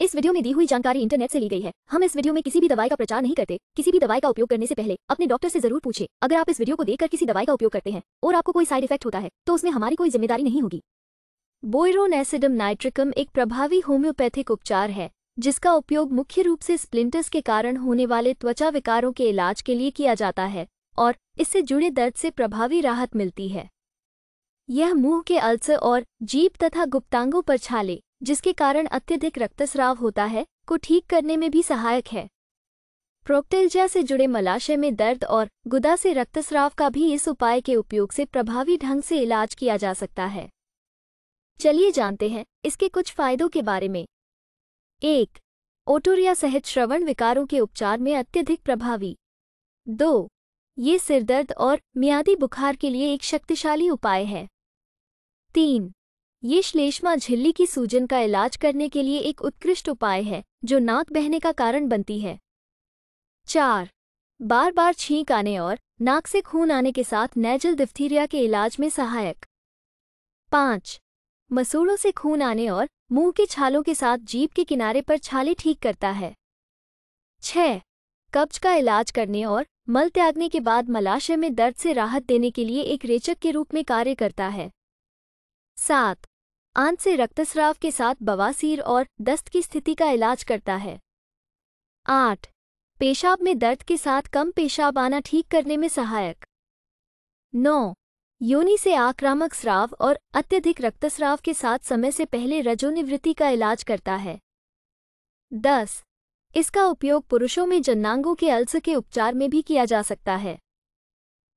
इस वीडियो में दी हुई जानकारी इंटरनेट से ली गई है हम इस वीडियो में किसी भी दवाई का प्रचार नहीं करते किसी भी दवाई का उपयोग करने से पहले अपने डॉक्टर से जरूर पूछे अगर आप इस वीडियो को देखकर किसी दवाई का उपयोग करते हैं और आपको कोई साइड इफेक्ट होता है तो उसमें हमारी कोई जिम्मेदारी नहीं होगी बोयरोन एसिडम नाइट्रिकम एक प्रभावी होम्योपैथिक उपचार है जिसका उपयोग मुख्य रूप से स्प्लिंटर्स के कारण होने वाले त्वचा विकारों के इलाज के लिए किया जाता है और इससे जुड़े दर्द से प्रभावी राहत मिलती है यह मुंह के अल्सर और जीप तथा गुप्तांगों पर छाले जिसके कारण अत्यधिक रक्तस्राव होता है को ठीक करने में भी सहायक है प्रोक्टेल्जिया से जुड़े मलाशय में दर्द और गुदा से रक्तस्राव का भी इस उपाय के उपयोग से प्रभावी ढंग से इलाज किया जा सकता है चलिए जानते हैं इसके कुछ फायदों के बारे में एक ओटोरिया सहित श्रवण विकारों के उपचार में अत्यधिक प्रभावी दो ये सिरदर्द और मियादी बुखार के लिए एक शक्तिशाली उपाय है तीन ये श्लेष्मा झिल्ली की सूजन का इलाज करने के लिए एक उत्कृष्ट उपाय है जो नाक बहने का कारण बनती है चार बार बार छींक आने और नाक से खून आने के साथ नेजल डिफ्थीरिया के इलाज में सहायक पाँच मसूड़ों से खून आने और मुंह के छालों के साथ जीप के किनारे पर छाले ठीक करता है छ कब्ज का इलाज करने और मल त्यागने के बाद मलाशय में दर्द से राहत देने के लिए एक रेचक के रूप में कार्य करता है सात आंत से रक्तस्राव के साथ बवासीर और दस्त की स्थिति का इलाज करता है आठ पेशाब में दर्द के साथ कम पेशाब आना ठीक करने में सहायक नौ योनि से आक्रामक स्राव और अत्यधिक रक्तस्राव के साथ समय से पहले रजोनिवृत्ति का इलाज करता है दस इसका उपयोग पुरुषों में जन्नांगों के अल्स के उपचार में भी किया जा सकता है